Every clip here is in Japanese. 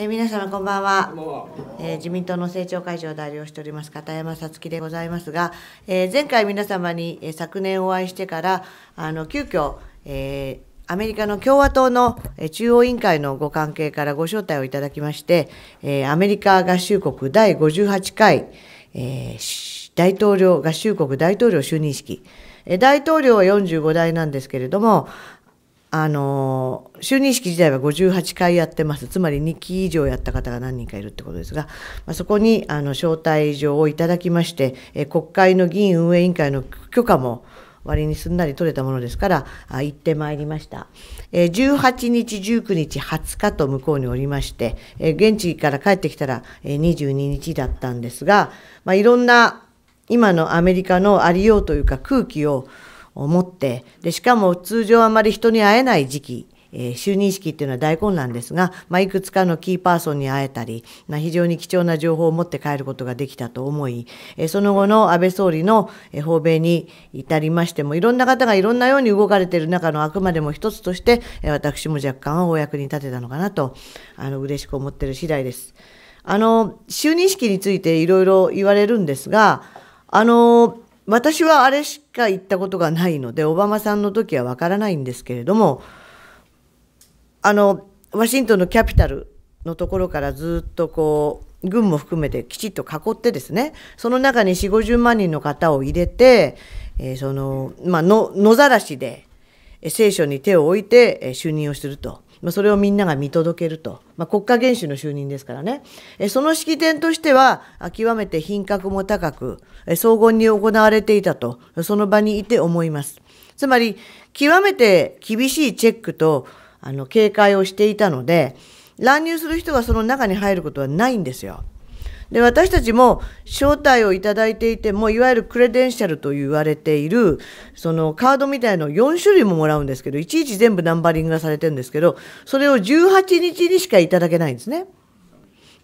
えー、皆様こんばんは、えー、自民党の政調会長代理をしております片山さつきでございますが、えー、前回皆様に、え昨年お会いしてからあの急遽、えアメリカの共和党の中央委員会のご関係からご招待をいただきまして、えアメリカ合衆国第58回、え大統領合衆国大統領就任式大統領は45代なんですけれどもあの就任式自体は58回やってますつまり2期以上やった方が何人かいるってことですが、まあ、そこにあの招待状をいただきまして、え国会の議員運営委員会の許可も割にすんなり取れたものですからあ行ってまいりました、え18日19日20日と向こうにおりまして、え現地から帰ってきたら、え22日だったんですが、まあ、いろんな今のアメリカのありようというか空気を思ってでしかも通常あまり人に会えない時期えー、就任式っていうのは大混乱ですが、まあ、いくつかのキーパーソンに会えたり、まあ、非常に貴重な情報を持って帰ることができたと思い、えー、その後の安倍総理の訪米に至りましてもいろんな方がいろんなように動かれている中のあくまでも一つとして私も若干お役に立てたのかなとあの嬉しく思っている次第です。あの就任式についていろいろ言われるんですがあの私はあれしか行ったことがないので、オバマさんの時はわからないんですけれども、あの、ワシントンのキャピタルのところからずっとこう、軍も含めてきちっと囲ってですね、その中に4、50万人の方を入れて、えー、その、まの、野ざらしで、聖書に手を置いて、え就任をすると。それをみんなが見届けると、まあ、国家元首の就任ですからねその式典としては極めて品格も高く荘厳に行われていたとその場にいて思いますつまり極めて厳しいチェックとあの警戒をしていたので乱入する人がその中に入ることはないんですよ。で私たちも招待をいただいていてもいわゆるクレデンシャルと言われているそのカードみたいのを4種類ももらうんですけどいちいち全部ナンバリングがされてるんですけどそれを18日にしかいただけないんですね。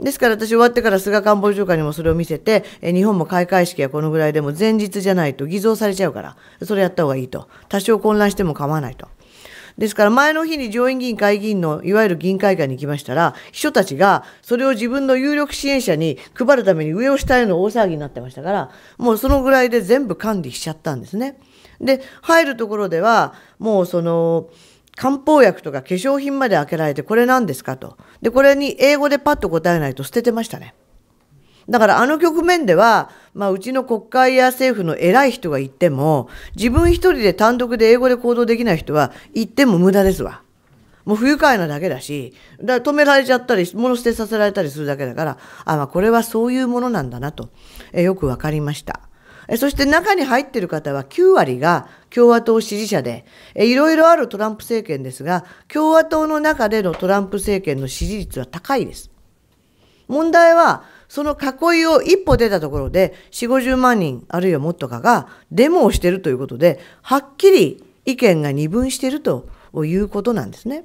ですから私終わってから菅官房長官にもそれを見せて、え日本も開会式はこのぐらいでも前日じゃないと偽造されちゃうから、それやった方がいいと。多少混乱しても構わないと。ですから前の日に上院議員会議員のいわゆる議員会館に行きましたら、秘書たちがそれを自分の有力支援者に配るために上を下への大騒ぎになってましたから、もうそのぐらいで全部管理しちゃったんですね。で、入るところでは、もうその、漢方薬とか化粧品まで開けられて、これ何ですかと。で、これに英語でパッと答えないと捨ててましたね。だからあの局面では、まあ、うちの国会や政府の偉い人が行っても、自分一人で単独で英語で行動できない人は行っても無駄ですわ。もう不愉快なだけだし、だ止められちゃったり、物捨てさせられたりするだけだから、あ、まあ、これはそういうものなんだなと、えよくわかりました。そして中に入っている方は9割が共和党支持者で、いろいろあるトランプ政権ですが、共和党の中でのトランプ政権の支持率は高いです。問題は、その囲いを一歩出たところで、4、50万人、あるいはもっとかが、デモをしているということで、はっきり意見が二分しているということなんですね。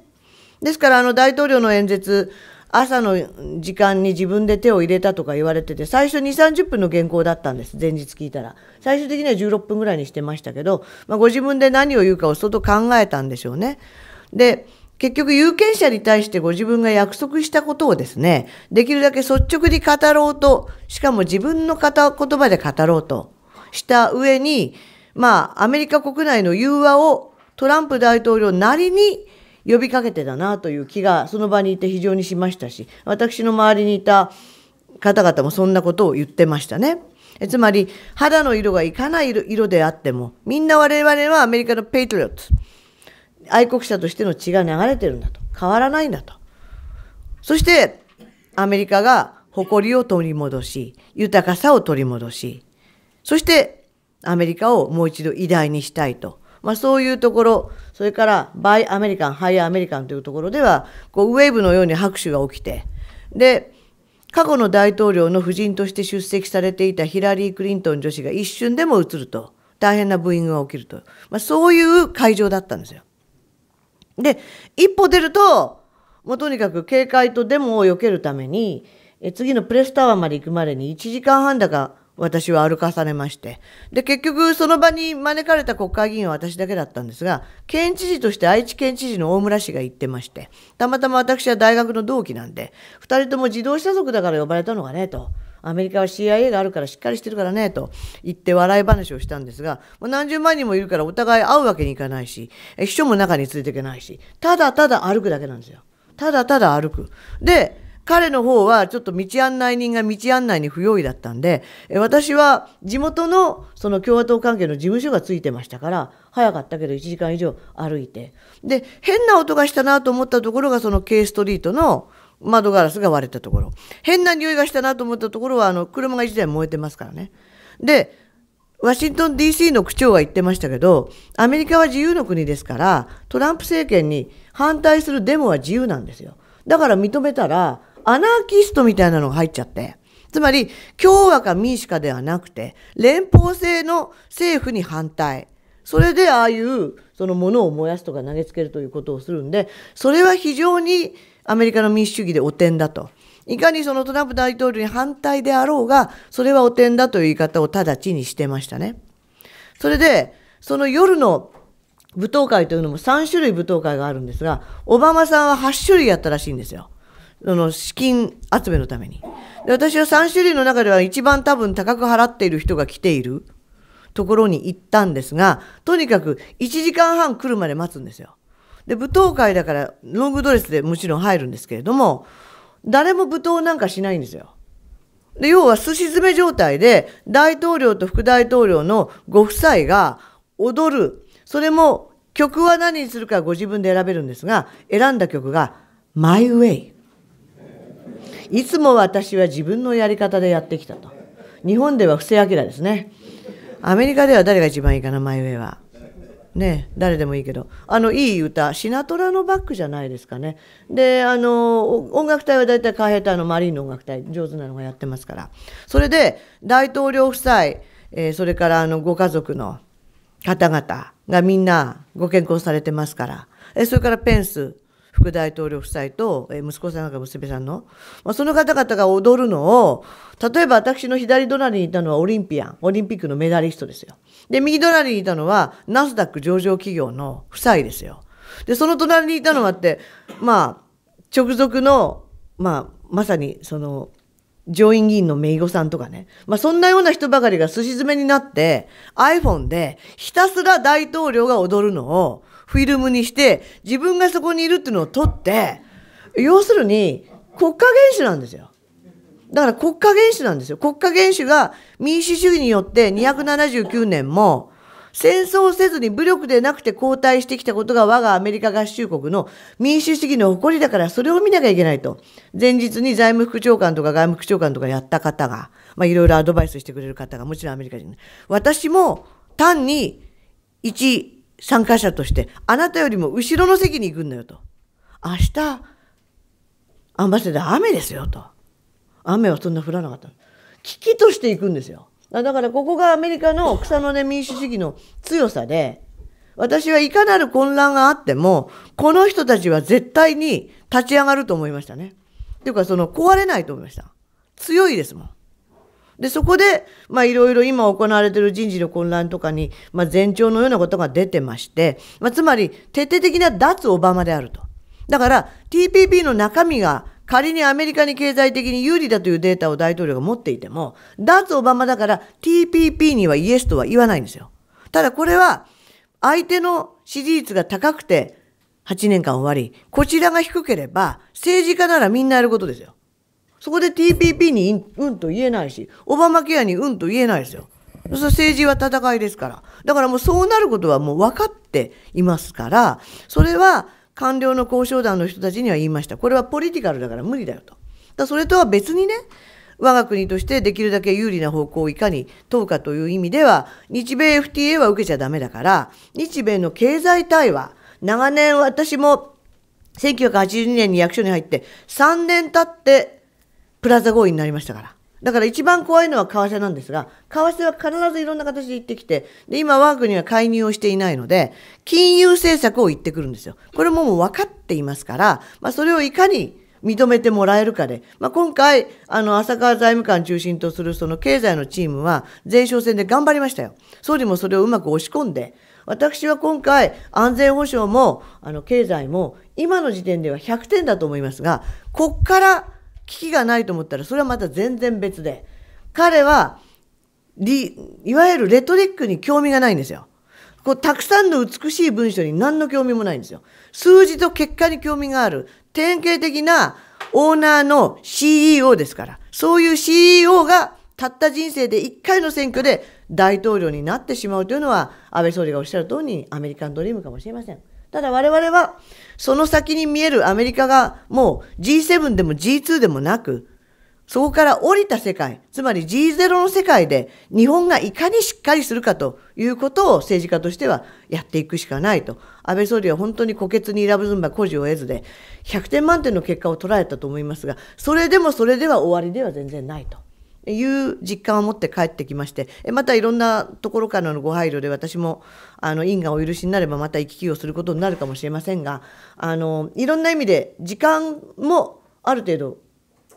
ですから、あの、大統領の演説、朝の時間に自分で手を入れたとか言われてて、最初2、30分の原稿だったんです、前日聞いたら。最終的には16分ぐらいにしてましたけど、まあ、ご自分で何を言うかを相当考えたんでしょうね。で、結局有権者に対してご自分が約束したことをですね、できるだけ率直に語ろうと、しかも自分の言葉で語ろうとした上に、まあ、アメリカ国内の融和をトランプ大統領なりに呼びかけてたなという気がその場にいて非常にしましたし、私の周りにいた方々もそんなことを言ってましたね。つまり、肌の色がいかない色であっても、みんな我々はアメリカのペイトリオット。愛国者としての血が流れてるんだと。変わらないんだと。そして、アメリカが誇りを取り戻し、豊かさを取り戻し、そして、アメリカをもう一度偉大にしたいと。まあそういうところ、それからバイアメリカン、ハイアメリカンというところでは、こうウェーブのように拍手が起きて、で、過去の大統領の夫人として出席されていたヒラリー・クリントン女子が一瞬でも映ると、大変なブーイングが起きると。まあそういう会場だったんですよ。で一歩出るともうとにかく警戒とデモを避けるためにえ次のプレスタワーまで行くまでに1時間半だか私は歩かされまして。で、結局、その場に招かれた国会議員は私だけだったんですが、県知事として愛知県知事の大村氏が行ってまして、たまたま私は大学の同期なんで、2人とも自動車族だから呼ばれたのがね、と。アメリカは CIA があるからしっかりしてるからね、と言って笑い話をしたんですが、ま何十万人もいるからお互い会うわけにいかないし、秘書も中についていけないし、ただただ歩くだけなんですよ。ただただ歩く。で、彼の方はちょっと道案内人が道案内に不用意だったんで、私は地元のその共和党関係の事務所がついてましたから、早かったけど1時間以上歩いて。で、変な音がしたなと思ったところがその K ストリートの窓ガラスが割れたところ。変な匂いがしたなと思ったところは、あの、車が1台燃えてますからね。で、ワシントン DC の区長は言ってましたけど、アメリカは自由の国ですから、トランプ政権に反対するデモは自由なんですよ。だから認めたら、アナーキストみたいなのが入っちゃって、つまり共和か民主かではなくて、連邦制の政府に反対。それでああいう、そのものを燃やすとか投げつけるということをするんで、それは非常にアメリカの民主主義で汚点だと。いかにそのトランプ大統領に反対であろうが、それは汚点だという言い方を直ちにしてましたね。それで、その夜の舞踏会というのも3種類舞踏会があるんですが、オバマさんは8種類やったらしいんですよ。その資金集めのために。で私は3種類の中では一番多分高く払っている人が来ているところに行ったんですが、とにかく1時間半来るまで待つんですよ。で、舞踏会だから、ロングドレスでもちろん入るんですけれども、誰も舞踏なんかしないんですよ。で、要はすし詰め状態で、大統領と副大統領のご夫妻が踊る。それも曲は何にするかご自分で選べるんですが、選んだ曲が、My Way。いつも私は自分のやり方でやってきたと。日本では布施明ですね。アメリカでは誰が一番いいかな、マイウェイは。ね、誰でもいいけどあのいい歌シナトラのバックじゃないですかねであの音楽隊は大体海兵隊のマリーンの音楽隊上手なのがやってますからそれで大統領夫妻、えー、それからあのご家族の方々がみんなご健康されてますから、えそれからペンス副大統領夫妻と、え息子さんなんか娘さんの、まあ、その方々が踊るのを例えば私の左隣にいたのはオリンピアンオリンピックのメダリストですよで右隣にいたのはナスダック上場企業の夫妻ですよでその隣にいたのはってまあ直属の、まあ、まさにその上院議員の姪御さんとかね。まあ、そんなような人ばかりがすし詰めになって iPhone でひたすら大統領が踊るのをフィルムにして、自分がそこにいるっていうのを撮って、要するに国家元首なんですよ。だから国家元首なんですよ。国家元首が民主主義によって279年も戦争をせずに武力でなくて交代してきたことが我がアメリカ合衆国の民主主義の誇りだからそれを見なきゃいけないと。前日に財務副長官とか外務副長官とかやった方が、まあいろいろアドバイスしてくれる方がもちろんアメリカ人。私も単に一参加者として、あなたよりも後ろの席に行くんだよと。明日、アンバサダー雨ですよと。雨はそんな降らなかった。危機として行くんですよ。だからここがアメリカの草の根民主主義の強さで、私はいかなる混乱があっても、この人たちは絶対に立ち上がると思いましたね。とていうか、その壊れないと思いました。強いですもん。で、そこで、まあいろいろ今行われている人事の混乱とかに、まあ前兆のようなことが出てまして、まあつまり徹底的な脱オバマであると。だから TPP の中身が仮にアメリカに経済的に有利だというデータを大統領が持っていても、脱オバマだから TPP にはイエスとは言わないんですよ。ただこれは相手の支持率が高くて8年間終わり、こちらが低ければ政治家ならみんなやることですよ。そこで TPP にうんと言えないし、オバマケアにうんと言えないですよ。そ政治は戦いですから。だからもうそうなることはもう分かっていますから、それは官僚の交渉団の人たちには言いました。これはポリティカルだから無理だよと。だそれとは別にね、我が国としてできるだけ有利な方向をいかに問うかという意味では、日米 FTA は受けちゃダメだから、日米の経済対話、長年私も1982年に役所に入って3年経ってプラザ合意になりましたから。だから一番怖いのは為替なんですが、為替は必ずいろんな形で行ってきて、で、今我が国は介入をしていないので、金融政策を言ってくるんですよ。これももう分かっていますから、まあそれをいかに認めてもらえるかで、まあ今回、あの、浅川財務官中心とするその経済のチームは税商戦で頑張りましたよ。総理もそれをうまく押し込んで、私は今回、安全保障も、あの、経済も、今の時点では100点だと思いますが、こっから、危機がないと思ったらそれはまた全然別で彼はいわゆるレトリックに興味がないんですよ。こうたくさんの美しい文章に何の興味もないんですよ。数字と結果に興味がある典型的なオーナーの CEO ですから、そういう CEO がたった人生で1回の選挙で大統領になってしまうというのは、安倍総理がおっしゃる通りにアメリカンドリームかもしれません。ただ我々は、その先に見えるアメリカがもう G7 でも G2 でもなく、そこから降りた世界、つまり G0 の世界で日本がいかにしっかりするかということを政治家としてはやっていくしかないと。安倍総理は本当に虎血に選ぶずんば孤児を得ずで、100点満点の結果を捉えたと思いますが、それでもそれでは終わりでは全然ないと。いう実感を持って帰ってきましてまたいろんなところからのご配慮で私もあの因果お許しになればまた行き来をすることになるかもしれませんがあのいろんな意味で時間もある程度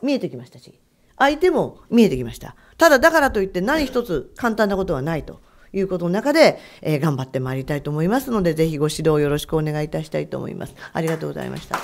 見えてきましたし相手も見えてきましたただだからといって何一つ簡単なことはないということの中で、えー、頑張ってまいりたいと思いますのでぜひご指導よろしくお願いいたしたいと思いますありがとうございました。